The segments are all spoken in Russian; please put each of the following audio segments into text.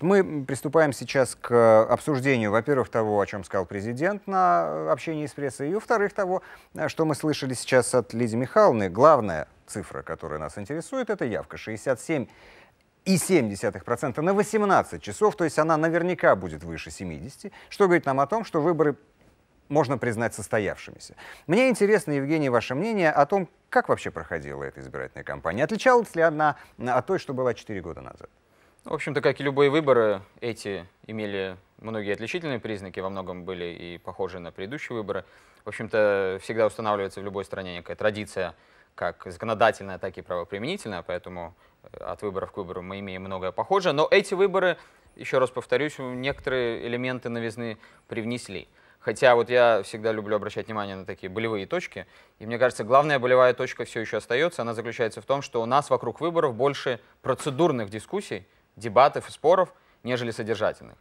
Мы приступаем сейчас к э, обсуждению, во-первых, того, о чем сказал президент на э, общении с прессой, и, во-вторых, того, э, что мы слышали сейчас от Лидии Михайловны. Главная цифра, которая нас интересует, это явка 67,7%. на 18 часов, то есть она наверняка будет выше 70, что говорит нам о том, что выборы можно признать состоявшимися. Мне интересно, Евгений, ваше мнение о том, как вообще проходила эта избирательная кампания. Отличалась ли она от той, что была 4 года назад? В общем-то, как и любые выборы, эти имели многие отличительные признаки, во многом были и похожи на предыдущие выборы. В общем-то, всегда устанавливается в любой стране некая традиция, как законодательная, так и правоприменительная, поэтому э, от выборов к выбору мы имеем многое похожее. Но эти выборы, еще раз повторюсь, некоторые элементы новизны привнесли. Хотя вот я всегда люблю обращать внимание на такие болевые точки. И мне кажется, главная болевая точка все еще остается. Она заключается в том, что у нас вокруг выборов больше процедурных дискуссий, дебатов и споров, нежели содержательных.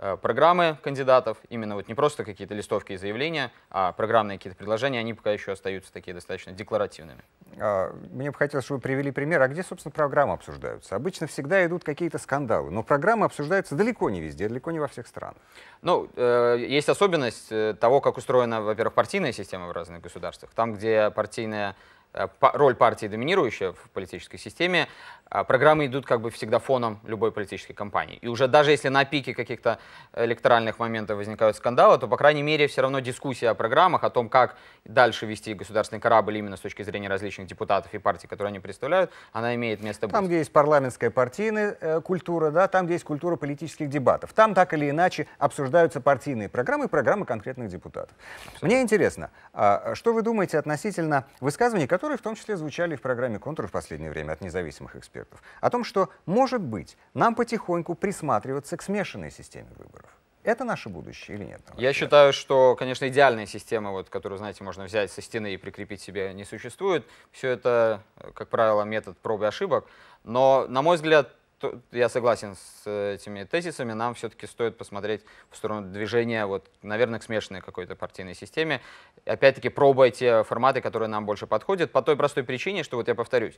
Э, программы кандидатов, именно вот не просто какие-то листовки и заявления, а программные какие-то предложения, они пока еще остаются такие достаточно декларативными. А, мне бы хотелось, чтобы вы привели пример, а где, собственно, программы обсуждаются? Обычно всегда идут какие-то скандалы, но программы обсуждаются далеко не везде, далеко не во всех странах. Ну, э, есть особенность э, того, как устроена, во-первых, партийная система в разных государствах. Там, где партийная Э, роль партии доминирующая в политической системе, а, программы идут как бы всегда фоном любой политической кампании. И уже даже если на пике каких-то электоральных моментов возникают скандалы, то, по крайней мере, все равно дискуссия о программах, о том, как дальше вести государственный корабль именно с точки зрения различных депутатов и партий, которые они представляют, она имеет место быть. Там, где есть парламентская партийная э, культура, да, там, где есть культура политических дебатов, там так или иначе обсуждаются партийные программы и программы конкретных депутатов. Абсолютно. Мне интересно, а, что вы думаете относительно высказываний, которые в том числе звучали в программе «Контур» в последнее время от независимых экспертов, о том, что, может быть, нам потихоньку присматриваться к смешанной системе выборов. Это наше будущее или нет? Я считаю, что, конечно, идеальная система, вот, которую, знаете, можно взять со стены и прикрепить себе, не существует. Все это, как правило, метод проб и ошибок. Но, на мой взгляд, то, я согласен с э, этими тезисами, нам все-таки стоит посмотреть в сторону движения, вот, наверное, к смешанной какой-то партийной системе. Опять-таки, пробуйте форматы, которые нам больше подходят, по той простой причине, что, вот я повторюсь,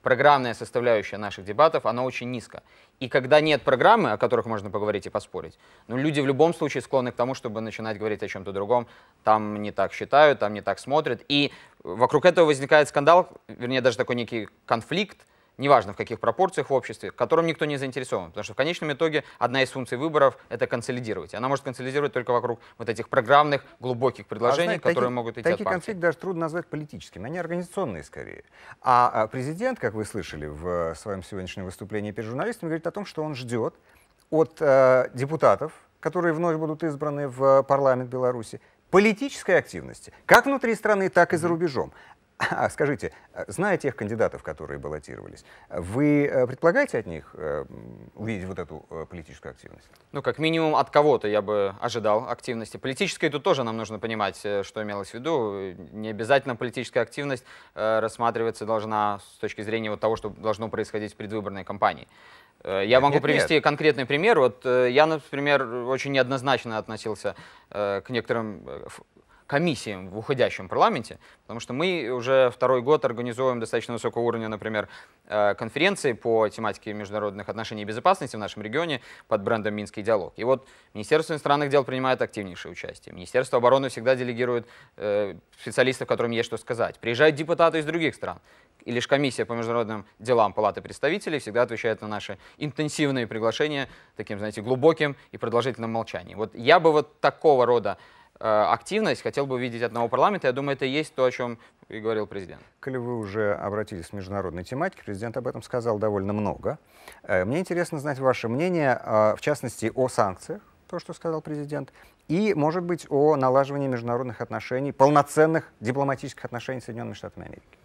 программная составляющая наших дебатов, она очень низка. И когда нет программы, о которых можно поговорить и поспорить, ну, люди в любом случае склонны к тому, чтобы начинать говорить о чем-то другом. Там не так считают, там не так смотрят. И вокруг этого возникает скандал, вернее, даже такой некий конфликт, неважно в каких пропорциях в обществе, которым никто не заинтересован. Потому что в конечном итоге одна из функций выборов — это консолидировать. Она может консолидировать только вокруг вот этих программных, глубоких а предложений, а, знаете, которые такие, могут идти такие от партии. конфликты даже трудно назвать политическими, они организационные скорее. А, а президент, как вы слышали в э, своем сегодняшнем выступлении перед журналистами, говорит о том, что он ждет от э, депутатов, которые вновь будут избраны в парламент Беларуси, политической активности, как внутри страны, так и за рубежом. А, скажите, э, зная тех кандидатов, которые баллотировались, вы э, предполагаете от них э, увидеть вот эту политическую активность? Ну, как минимум, от кого-то я бы ожидал активности. Политической тут тоже нам нужно понимать, что имелось в виду. Не обязательно политическая активность рассматриваться должна с точки зрения вот того, что должно происходить в предвыборной кампании. Я нет, могу нет, привести нет. конкретный пример. Вот я, например, очень неоднозначно относился э, к некоторым комиссиям в уходящем парламенте, потому что мы уже второй год организуем достаточно высокого уровня, например, э, конференции по тематике международных отношений и безопасности в нашем регионе под брендом «Минский диалог». И вот Министерство иностранных дел принимает активнейшее участие. Министерство обороны всегда делегирует э, специалистов, которым есть что сказать. Приезжают депутаты из других стран. И лишь комиссия по международным делам Палаты представителей всегда отвечает на наши интенсивные приглашения таким, знаете, глубоким и продолжительным молчанием. Вот я бы вот такого рода Э, активность, хотел бы увидеть от нового парламента. Я думаю, это и есть то, о чем и говорил президент. Коли вы уже обратились к международной тематике, президент об этом сказал довольно много. Э, мне интересно знать ваше мнение, э, в частности, о санкциях, то, что сказал президент, и, может быть, о налаживании международных отношений, полноценных дипломатических отношений с Соединенными Штатами Америки.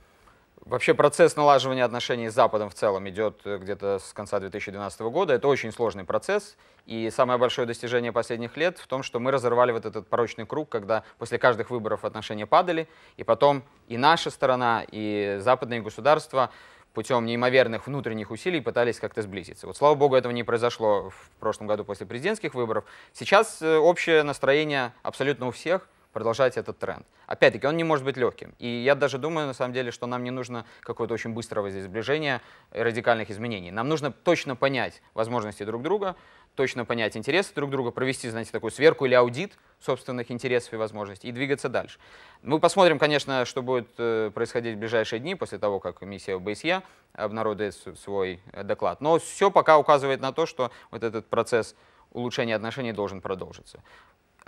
Вообще процесс налаживания отношений с Западом в целом идет э, где-то с конца 2012 года. Это очень сложный процесс. И самое большое достижение последних лет в том, что мы разорвали вот этот порочный круг, когда после каждых выборов отношения падали, и потом и наша сторона, и западные государства путем неимоверных внутренних усилий пытались как-то сблизиться. Вот, слава богу, этого не произошло в прошлом году после президентских выборов. Сейчас э, общее настроение абсолютно у всех — продолжать этот тренд. Опять-таки, он не может быть легким. И я даже думаю, на самом деле, что нам не нужно какое-то очень быстрого здесь сближения, радикальных изменений. Нам нужно точно понять возможности друг друга, точно понять интересы друг друга, провести, знаете, такую сверку или аудит собственных интересов и возможностей и двигаться дальше. Мы посмотрим, конечно, что будет э, происходить в ближайшие дни после того, как миссия ОБСЕ обнародует свой э, доклад. Но все пока указывает на то, что вот этот процесс улучшения отношений должен продолжиться.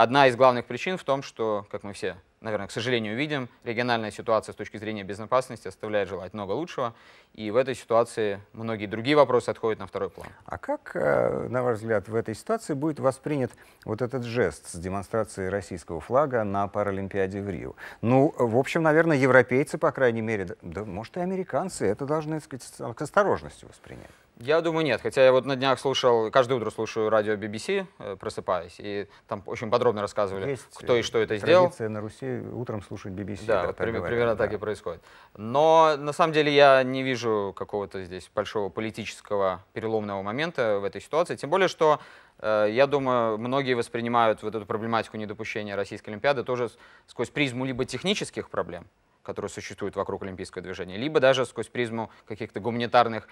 Одна из главных причин в том, что, как мы все, наверное, к сожалению, видим, региональная ситуация с точки зрения безопасности оставляет желать много лучшего, и в этой ситуации многие другие вопросы отходят на второй план. А как, э, на ваш взгляд, в этой ситуации будет воспринят вот этот жест с демонстрацией российского флага на Паралимпиаде в Рио? Ну, в общем, наверное, европейцы, по крайней мере, да, может, и американцы это должны, так сказать, с осторожностью воспринять. Я думаю, нет. Хотя я вот на днях слушал, каждое утро слушаю радио BBC, э, просыпаясь, и там очень подробно рассказывали, Есть кто и э, что это сделал. Традиция на Руси утром слушать BBC. Да, вот так примерно да. так и происходит. Но на самом деле я не вижу какого-то здесь большого политического переломного момента в этой ситуации. Тем более, что э, я думаю, многие воспринимают вот эту проблематику недопущения Российской Олимпиады тоже сквозь призму либо технических проблем, которые существуют вокруг олимпийского движения, либо даже сквозь призму каких-то гуманитарных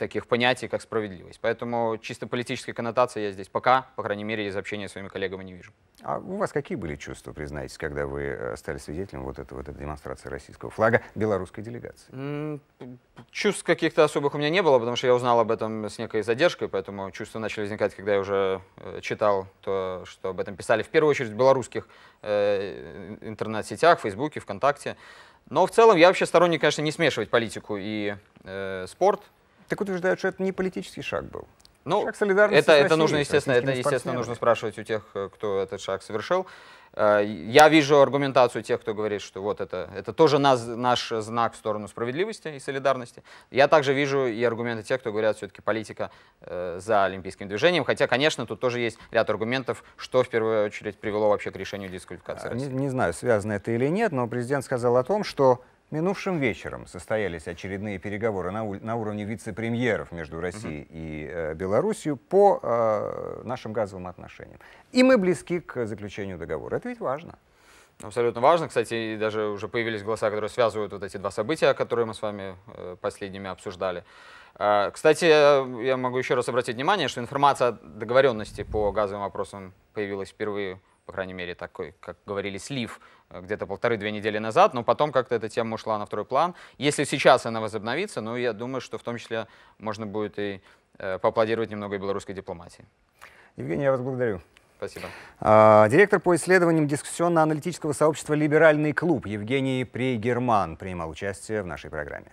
таких понятий, как справедливость. Поэтому чисто политической коннотации я здесь пока, по крайней мере, из общения с своими коллегами не вижу. А у вас какие были чувства, признайтесь, когда вы э, стали свидетелем вот, этого, вот этой демонстрации российского флага белорусской делегации? Чувств каких-то особых у меня не было, потому что я узнал об этом с некой задержкой, поэтому чувства начали возникать, когда я уже э, читал то, что об этом писали в первую очередь в белорусских э, интернет-сетях, Фейсбуке, ВКонтакте. Но в целом я вообще сторонник, конечно, не смешивать политику и э, спорт. Так утверждают, что это не политический шаг был. Ну, шаг солидарности это, это нужно, естественно, это, естественно, нужно спрашивать у тех, э, кто этот шаг совершил. Э, я вижу аргументацию тех, кто говорит, что вот это, это тоже наш, наш знак в сторону справедливости и солидарности. Я также вижу и аргументы тех, кто говорят, все-таки политика э, за олимпийским движением. Хотя, конечно, тут тоже есть ряд аргументов, что в первую очередь привело вообще к решению дисквалификации. Не, не знаю, связано это или нет, но президент сказал о том, что Минувшим вечером состоялись очередные переговоры на, на уровне вице-премьеров между Россией угу. и э, Белоруссией по э, нашим газовым отношениям. И мы близки к заключению договора. Это ведь важно. Абсолютно важно. Кстати, даже уже появились голоса, которые связывают вот эти два события, которые мы с вами э, последними обсуждали. Э, кстати, э, я могу еще раз обратить внимание, что информация о договоренности по газовым вопросам появилась впервые по крайней мере, такой, как говорили, слив э, где-то полторы-две недели назад, но потом как-то эта тема ушла на второй план. Если сейчас она возобновится, ну, я думаю, что в том числе можно будет и э, поаплодировать немного и белорусской дипломатии. Евгений, я вас благодарю. Спасибо. А, директор по исследованиям дискуссионно-аналитического сообщества «Либеральный клуб» Евгений Пригерман принимал участие в нашей программе.